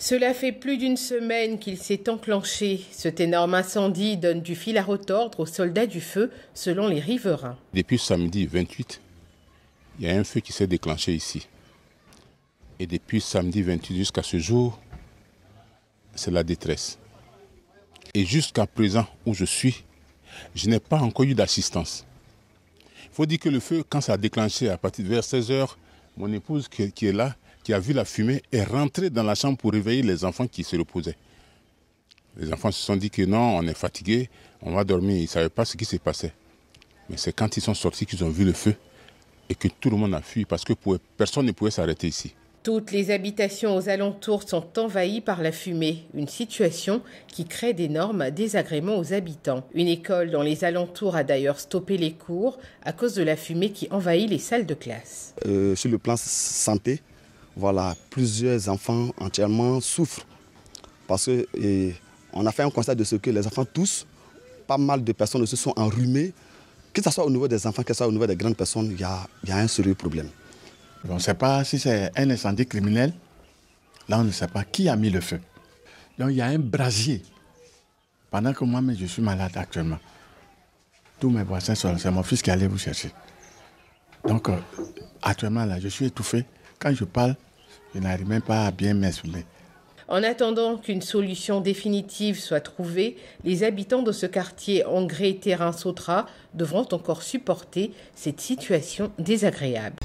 Cela fait plus d'une semaine qu'il s'est enclenché. Cet énorme incendie donne du fil à retordre aux soldats du feu, selon les riverains. Depuis samedi 28, il y a un feu qui s'est déclenché ici. Et depuis samedi 28 jusqu'à ce jour, c'est la détresse. Et jusqu'à présent, où je suis, je n'ai pas encore eu d'assistance. Il faut dire que le feu, quand ça a déclenché à partir de vers 16h, mon épouse qui est là, qui a vu la fumée est rentré dans la chambre pour réveiller les enfants qui se reposaient. Les enfants se sont dit que non, on est fatigué, on va dormir. Ils ne savaient pas ce qui se passé. Mais c'est quand ils sont sortis qu'ils ont vu le feu et que tout le monde a fui parce que personne ne pouvait s'arrêter ici. Toutes les habitations aux alentours sont envahies par la fumée, une situation qui crée d'énormes désagréments aux habitants. Une école dans les alentours a d'ailleurs stoppé les cours à cause de la fumée qui envahit les salles de classe. Euh, sur le plan santé, voilà, plusieurs enfants entièrement souffrent. Parce qu'on a fait un constat de ce que les enfants tous, pas mal de personnes se sont enrhumées. Que ce soit au niveau des enfants, que ce soit au niveau des grandes personnes, il y a, un sérieux problème. On ne sait pas si c'est un incendie criminel. Là, on ne sait pas qui a mis le feu. Donc, il y a un brasier. Pendant que moi, je suis malade actuellement, tous mes voisins sont C'est mon fils qui allait vous chercher. Donc, euh, actuellement, là, je suis étouffé. Quand je parle, je n'arrive même pas à bien En attendant qu'une solution définitive soit trouvée, les habitants de ce quartier gré terrain sautra devront encore supporter cette situation désagréable.